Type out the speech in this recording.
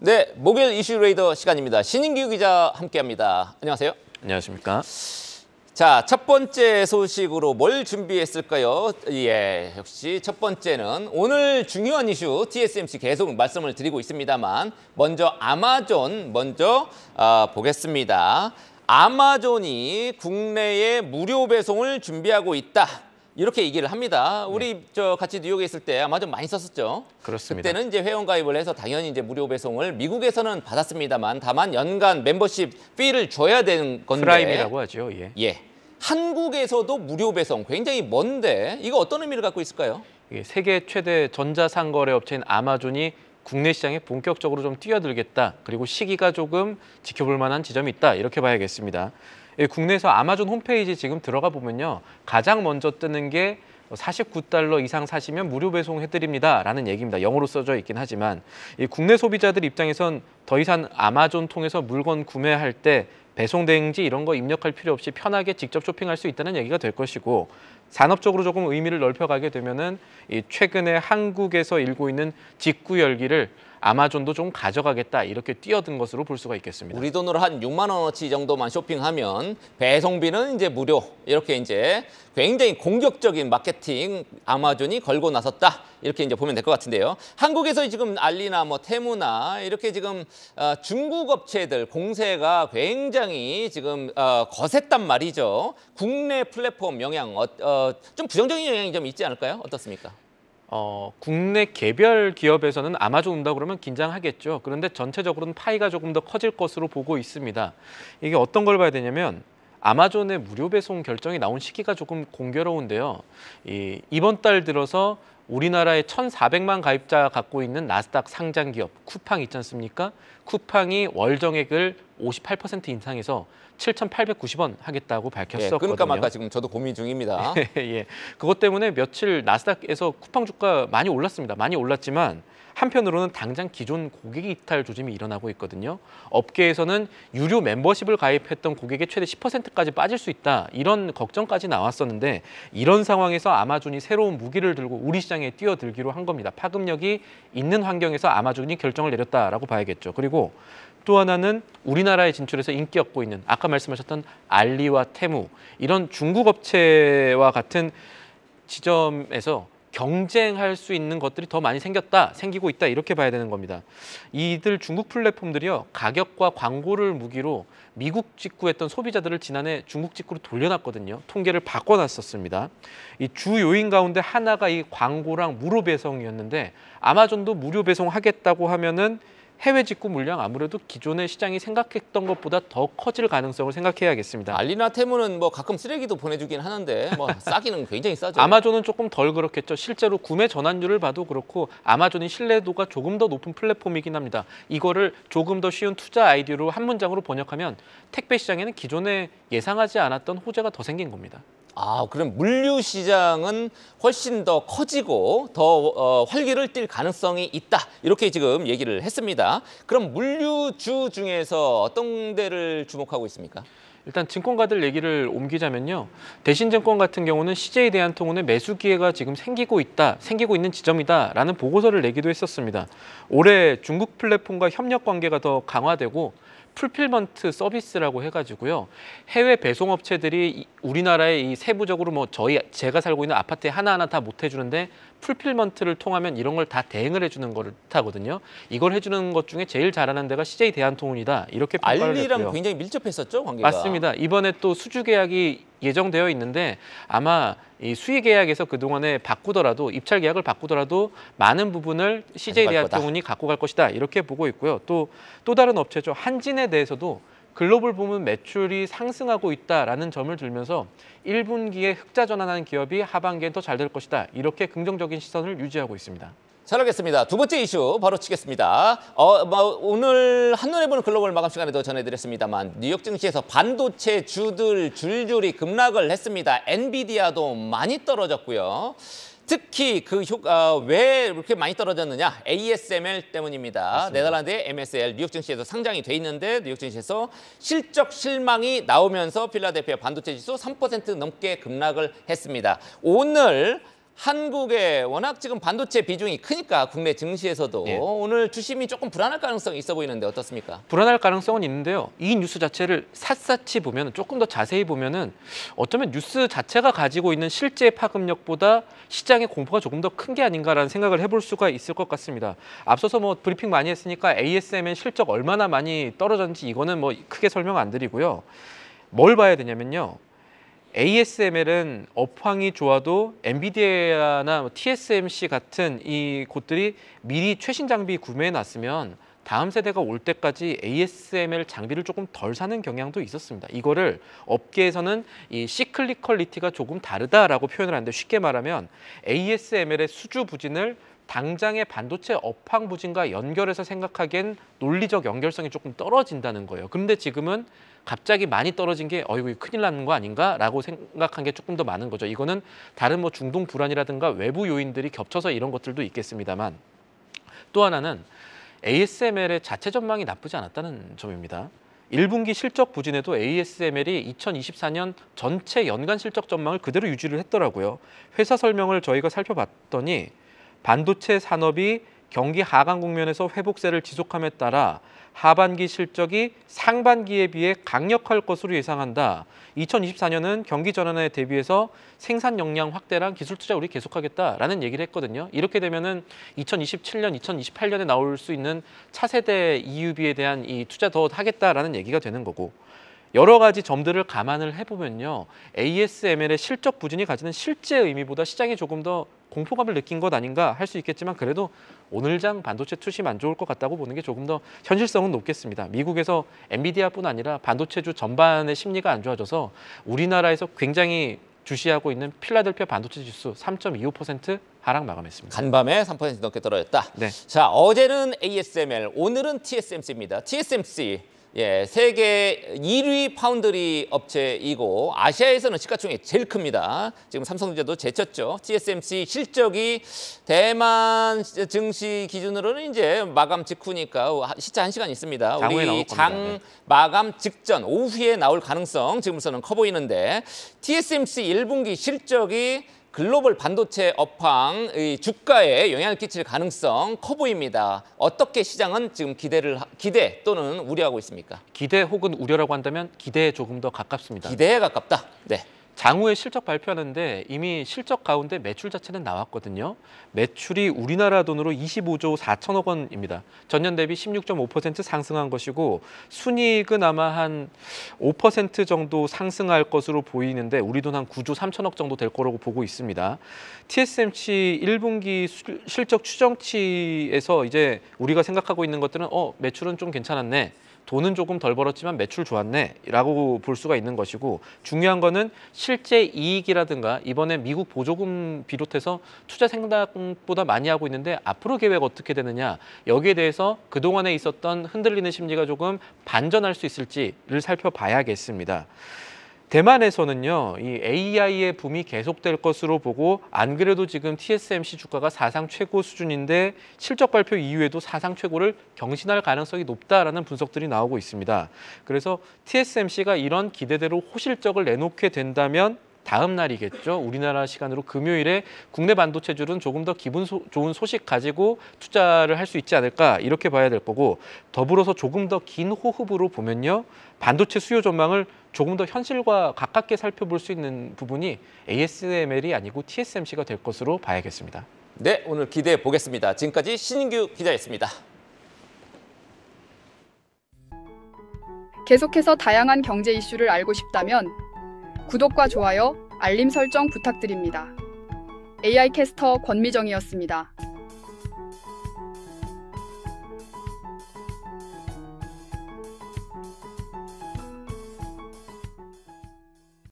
네, 목요일 이슈 레이더 시간입니다. 신인규 기자 함께합니다. 안녕하세요. 안녕하십니까. 자, 첫 번째 소식으로 뭘 준비했을까요? 예, 역시 첫 번째는 오늘 중요한 이슈 TSMC 계속 말씀을 드리고 있습니다만 먼저 아마존 먼저 어, 보겠습니다. 아마존이 국내에 무료 배송을 준비하고 있다. 이렇게 얘기를 합니다. 네. 우리 네. 저 같이 뉴욕에 있을 때 아마 좀 많이 썼었죠. 그렇습니다. 그때는 이제 회원 가입을 해서 당연히 이제 무료 배송을 미국에서는 받았습니다만 다만 연간 멤버십 피를 줘야 되는 건데. 프라임이라고 하죠. 예. 예. 한국에서도 무료 배송 굉장히 먼데 이거 어떤 의미를 갖고 있을까요? 예, 세계 최대 전자상거래 업체인 아마존이 국내 시장에 본격적으로 좀 뛰어들겠다. 그리고 시기가 조금 지켜볼 만한 지점이 있다. 이렇게 봐야겠습니다. 예, 국내에서 아마존 홈페이지 지금 들어가 보면요. 가장 먼저 뜨는 게 49달러 이상 사시면 무료 배송해드립니다. 라는 얘기입니다. 영어로 써져 있긴 하지만 국내 소비자들 입장에선 더 이상 아마존 통해서 물건 구매할 때 배송 대행지 이런 거 입력할 필요 없이 편하게 직접 쇼핑할 수 있다는 얘기가 될 것이고 산업적으로 조금 의미를 넓혀가게 되면은 이 최근에 한국에서 일고 있는 직구 열기를 아마존도 좀 가져가겠다 이렇게 뛰어든 것으로 볼 수가 있겠습니다. 우리 돈으로 한 6만 원어치 정도만 쇼핑하면 배송비는 이제 무료 이렇게 이제 굉장히 공격적인 마케팅 아마존이 걸고 나섰다 이렇게 이제 보면 될 것 같은데요. 한국에서 지금 알리나 뭐 테무나 이렇게 지금 어, 중국 업체들 공세가 굉장히 지금 어, 거셌단 말이죠. 국내 플랫폼 영향 어, 어, 좀 부정적인 영향이 좀 있지 않을까요? 어떻습니까? 어, 국내 개별 기업에서는 아마존 온다 그러면 긴장하겠죠. 그런데 전체적으로는 파이가 조금 더 커질 것으로 보고 있습니다. 이게 어떤 걸 봐야 되냐면 아마존의 무료 배송 결정이 나온 시기가 조금 공교로운데요. 이, 이번 달 들어서 우리나라의 1,400만 가입자 갖고 있는 나스닥 상장 기업 쿠팡 있지 않습니까? 쿠팡이 월정액을 58% 인상해서 7,890원 하겠다고 밝혔었거든요. 예, 끊까 말까 지금 저도 고민 중입니다. 예, 예. 그것 때문에 며칠 나스닥에서 쿠팡 주가 많이 올랐습니다. 많이 올랐지만 한편으로는 당장 기존 고객 이탈 조짐이 일어나고 있거든요. 업계에서는 유료 멤버십을 가입했던 고객의 최대 10%까지 빠질 수 있다 이런 걱정까지 나왔었는데 이런 상황에서 아마존이 새로운 무기를 들고 우리 시장에 뛰어들기로 한 겁니다. 파급력이 있는 환경에서 아마존이 결정을 내렸다라고 봐야겠죠. 그리고 또 하나는 우리나라에 진출해서 인기 얻고 있는 아까 말씀하셨던 알리와 테무 이런 중국 업체와 같은 지점에서 경쟁할 수 있는 것들이 더 많이 생겼다, 생기고 있다 이렇게 봐야 되는 겁니다. 이들 중국 플랫폼들이요 가격과 광고를 무기로 미국 직구했던 소비자들을 지난해 중국 직구로 돌려놨거든요. 통계를 바꿔놨었습니다. 이 주 요인 가운데 하나가 이 광고랑 무료 배송이었는데 아마존도 무료 배송하겠다고 하면은 해외 직구 물량 아무래도 기존의 시장이 생각했던 것보다 더 커질 가능성을 생각해야겠습니다. 알리나 테무는 뭐 가끔 쓰레기도 보내주긴 하는데 뭐 싸기는 굉장히 싸죠. 아마존은 조금 덜 그렇겠죠. 실제로 구매 전환율을 봐도 그렇고 아마존이 신뢰도가 조금 더 높은 플랫폼이긴 합니다. 이거를 조금 더 쉬운 투자 아이디어로 한 문장으로 번역하면 택배 시장에는 기존에 예상하지 않았던 호재가 더 생긴 겁니다. 아, 그럼 물류 시장은 훨씬 더 커지고 더 어, 활기를 띨 가능성이 있다. 이렇게 지금 얘기를 했습니다. 그럼 물류주 중에서 어떤 데를 주목하고 있습니까? 일단 증권가들 얘기를 옮기자면요. 대신증권 같은 경우는 CJ 대한통운의 매수 기회가 지금 생기고 있다, 생기고 있는 지점이다라는 보고서를 내기도 했었습니다. 올해 중국 플랫폼과 협력 관계가 더 강화되고 풀필먼트 서비스라고 해가지고요. 해외 배송업체들이 우리나라에 이 세부적으로 뭐 저희 제가 살고 있는 아파트에 하나하나 다 못 해주는데 풀필먼트를 통하면 이런 걸 다 대행을 해주는 걸 타거든요. 이걸 해주는 것 중에 제일 잘하는 데가 CJ 대한통운이다. 이렇게 알리랑 했고요. 굉장히 밀접했었죠 관계가. 맞습니다. 이번에 또 수주 계약이 예정되어 있는데 아마 이 수의 계약에서 그동안에 바꾸더라도 입찰 계약을 바꾸더라도 많은 부분을 CJ 대학병원이 갖고 갈 것이다 이렇게 보고 있고요. 또또 또 다른 업체죠. 한진에 대해서도 글로벌 부문 매출이 상승하고 있다라는 점을 들면서 1분기에 흑자 전환하는 기업이 하반기엔 더잘 될 것이다. 이렇게 긍정적인 시선을 유지하고 있습니다. 잘 알겠습니다. 두 번째 이슈 바로 치겠습니다. 어, 뭐, 오늘 한눈에 보는 글로벌 마감 시간에도 전해드렸습니다만 뉴욕 증시에서 반도체 주들 줄줄이 급락을 했습니다. 엔비디아도 많이 떨어졌고요. 특히 그 효과 아, 왜 이렇게 많이 떨어졌느냐 ASML 때문입니다. 맞습니다. 네덜란드의 MSL 뉴욕 증시에서 상장이 돼 있는데 뉴욕 증시에서 실적 실망이 나오면서 필라델피아 반도체 지수 3% 넘게 급락을 했습니다. 오늘 한국의 워낙 지금 반도체 비중이 크니까 국내 증시에서도 예. 오늘 주심이 조금 불안할 가능성이 있어 보이는데 어떻습니까? 불안할 가능성은 있는데요. 이 뉴스 자체를 샅샅이 보면 조금 더 자세히 보면은 어쩌면 뉴스 자체가 가지고 있는 실제 파급력보다 시장의 공포가 조금 더 큰 게 아닌가라는 생각을 해볼 수가 있을 것 같습니다. 앞서서 뭐 브리핑 많이 했으니까 ASMN 실적 얼마나 많이 떨어졌는지 이거는 뭐 크게 설명 안 드리고요. 뭘 봐야 되냐면요. ASML은 업황이 좋아도 엔비디아나 뭐 TSMC 같은 이 곳들이 미리 최신 장비 구매해 놨으면 다음 세대가 올 때까지 ASML 장비를 조금 덜 사는 경향도 있었습니다. 이거를 업계에서는 이 시클리컬리티가 조금 다르다라고 표현을 하는데 쉽게 말하면 ASML의 수주 부진을 당장의 반도체 업황 부진과 연결해서 생각하기엔 논리적 연결성이 조금 떨어진다는 거예요. 그런데 지금은 갑자기 많이 떨어진 게 어이구 큰일 나는 거 아닌가라고 생각한 게 조금 더 많은 거죠. 이거는 다른 뭐 중동 불안이라든가 외부 요인들이 겹쳐서 이런 것들도 있겠습니다만 또 하나는 ASML의 자체 전망이 나쁘지 않았다는 점입니다. 1분기 실적 부진에도 ASML이 2024년 전체 연간 실적 전망을 그대로 유지를 했더라고요. 회사 설명을 저희가 살펴봤더니 반도체 산업이 경기 하강 국면에서 회복세를 지속함에 따라 하반기 실적이 상반기에 비해 강력할 것으로 예상한다. 2024년은 경기 전환에 대비해서 생산 역량 확대랑 기술 투자 우리 계속하겠다라는 얘기를 했거든요. 이렇게 되면은 2027년, 2028년에 나올 수 있는 차세대 EUB에 대한 이 투자 더 하겠다라는 얘기가 되는 거고 여러 가지 점들을 감안을 해보면요. ASML의 실적 부진이 가지는 실제 의미보다 시장이 조금 더 공포감을 느낀 것 아닌가 할 수 있겠지만 그래도 오늘장 반도체 투심 안 좋을 것 같다고 보는 게 조금 더 현실성은 높겠습니다. 미국에서 엔비디아뿐 아니라 반도체주 전반의 심리가 안 좋아져서 우리나라에서 굉장히 주시하고 있는 필라델피아 반도체 지수 3.25% 하락 마감했습니다. 간밤에 3% 넘게 떨어졌다. 네. 자, 어제는 ASML, 오늘은 TSMC입니다. TSMC 예, 세계 1위 파운드리 업체이고 아시아에서는 시가총액 제일 큽니다. 지금 삼성전자도 제쳤죠. TSMC 실적이 대만 증시 기준으로는 이제 마감 직후니까 시차 한시간 있습니다. 우리 장 네. 마감 직전 오후에 나올 가능성 지금서는 커 보이는데 TSMC 1분기 실적이 글로벌 반도체 업황의 주가에 영향을 끼칠 가능성 커 보입니다. 어떻게 시장은 지금 기대를 기대 또는 우려하고 있습니까? 기대 혹은 우려라고 한다면 기대에 조금 더 가깝습니다. 기대에 가깝다. 네. 장후에 실적 발표하는데 이미 실적 가운데 매출 자체는 나왔거든요. 매출이 우리나라 돈으로 25조 4천억 원입니다. 전년 대비 16.5% 상승한 것이고 순이익은 아마 한 5% 정도 상승할 것으로 보이는데 우리 돈 한 9조 3천억 정도 될 거라고 보고 있습니다. TSMC 1분기 실적 추정치에서 이제 우리가 생각하고 있는 것들은 어 매출은 좀 괜찮았네. 돈은 조금 덜 벌었지만 매출 좋았네 라고 볼 수가 있는 것이고 중요한 거는 실제 이익이라든가 이번에 미국 보조금 비롯해서 투자 생각보다 많이 하고 있는데 앞으로 계획 어떻게 되느냐 여기에 대해서 그동안에 있었던 흔들리는 심리가 조금 반전할 수 있을지를 살펴봐야겠습니다. 대만에서는요, 이 AI의 붐이 계속될 것으로 보고 안 그래도 지금 TSMC 주가가 사상 최고 수준인데 실적 발표 이후에도 사상 최고를 경신할 가능성이 높다라는 분석들이 나오고 있습니다. 그래서 TSMC가 이런 기대대로 호실적을 내놓게 된다면 다음 날이겠죠. 우리나라 시간으로 금요일에 국내 반도체줄은 조금 더 기분 소, 좋은 소식 가지고 투자를 할 수 있지 않을까 이렇게 봐야 될 거고 더불어서 조금 더 긴 호흡으로 보면요. 반도체 수요 전망을 조금 더 현실과 가깝게 살펴볼 수 있는 부분이 ASML이 아니고 TSMC가 될 것으로 봐야겠습니다. 네, 오늘 기대해 보겠습니다. 지금까지 신인규 기자였습니다. 계속해서 다양한 경제 이슈를 알고 싶다면 구독과 좋아요, 알림 설정 부탁드립니다. AI 캐스터 권미정이었습니다.